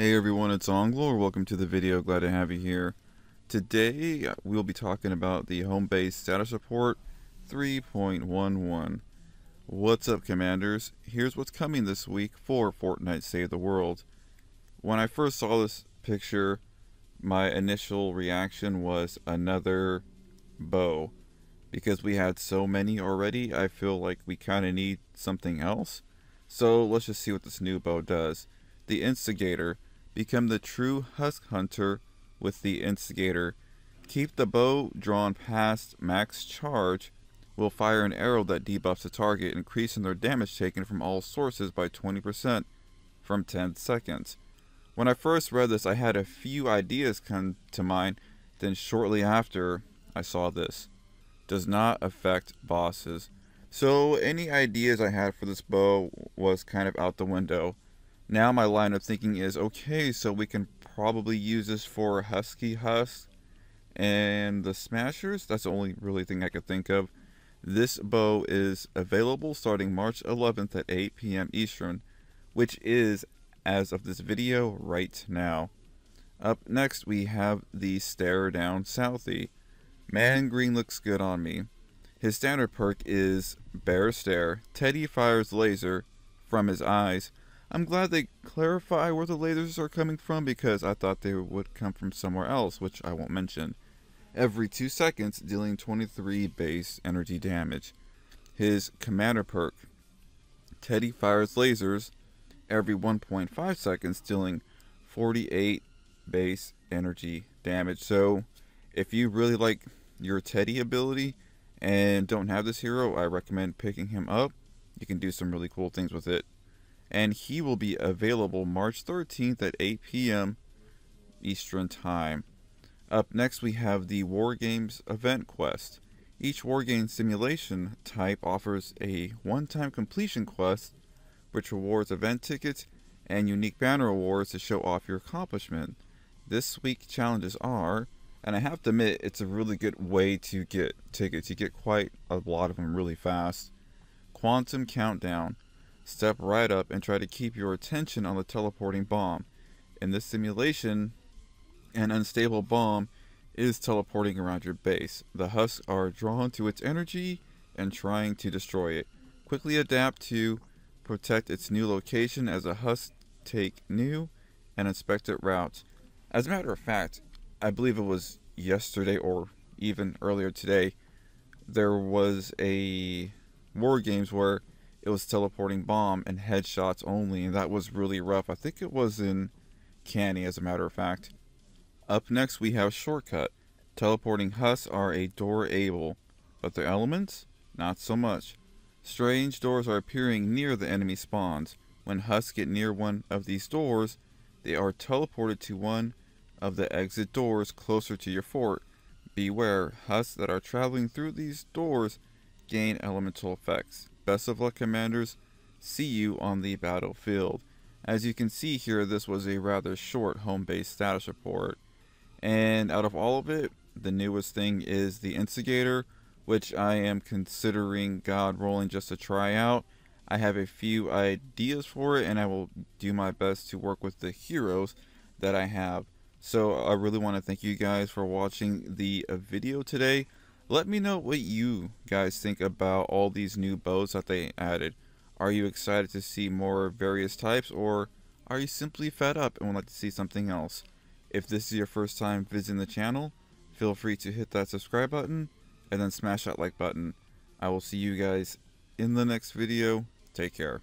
Hey everyone, it's Onglor. Welcome to the video. Glad to have you here. Today, uh, we'll be talking about the home base status report 3.11. What's up, Commanders? Here's what's coming this week for Fortnite Save the World. When I first saw this picture, my initial reaction was another bow. Because we had so many already, I feel like we kind of need something else. So let's just see what this new bow does. The Instigator Become the true husk hunter with the instigator. Keep the bow drawn past max charge. Will fire an arrow that debuffs the target, increasing their damage taken from all sources by 20% from 10 seconds. When I first read this, I had a few ideas come to mind, then shortly after, I saw this. Does not affect bosses. So, any ideas I had for this bow was kind of out the window. Now my line of thinking is, okay, so we can probably use this for Husky Husk and the Smashers. That's the only really thing I could think of. This bow is available starting March 11th at 8 p.m. Eastern, which is as of this video right now. Up next, we have the Stare Down Southie. Man Green looks good on me. His standard perk is Bear Stare. Teddy fires laser from his eyes, I'm glad they clarify where the lasers are coming from because I thought they would come from somewhere else, which I won't mention. Every 2 seconds, dealing 23 base energy damage. His commander perk, Teddy fires lasers every 1.5 seconds, dealing 48 base energy damage. So, if you really like your Teddy ability and don't have this hero, I recommend picking him up. You can do some really cool things with it and he will be available March 13th at 8 p.m. Eastern Time. Up next, we have the War Games Event Quest. Each Game simulation type offers a one time completion quest, which rewards event tickets and unique banner awards to show off your accomplishment. This week's challenges are, and I have to admit, it's a really good way to get tickets. You get quite a lot of them really fast. Quantum Countdown step right up and try to keep your attention on the teleporting bomb. In this simulation, an unstable bomb is teleporting around your base. The husks are drawn to its energy and trying to destroy it. Quickly adapt to protect its new location as the husks take new and inspected routes. As a matter of fact, I believe it was yesterday or even earlier today, there was a War Games where it was teleporting bomb and headshots only, and that was really rough. I think it was in Canny, as a matter of fact. Up next, we have Shortcut. Teleporting Hus are a door able, but their elements? Not so much. Strange doors are appearing near the enemy spawns. When Hus get near one of these doors, they are teleported to one of the exit doors closer to your fort. Beware, Hus that are traveling through these doors gain elemental effects. Best of luck, Commanders. See you on the battlefield. As you can see here, this was a rather short home base status report. And out of all of it, the newest thing is the Instigator, which I am considering God rolling just to try out. I have a few ideas for it, and I will do my best to work with the heroes that I have. So I really want to thank you guys for watching the video today. Let me know what you guys think about all these new bows that they added. Are you excited to see more various types or are you simply fed up and would like to see something else? If this is your first time visiting the channel, feel free to hit that subscribe button and then smash that like button. I will see you guys in the next video. Take care.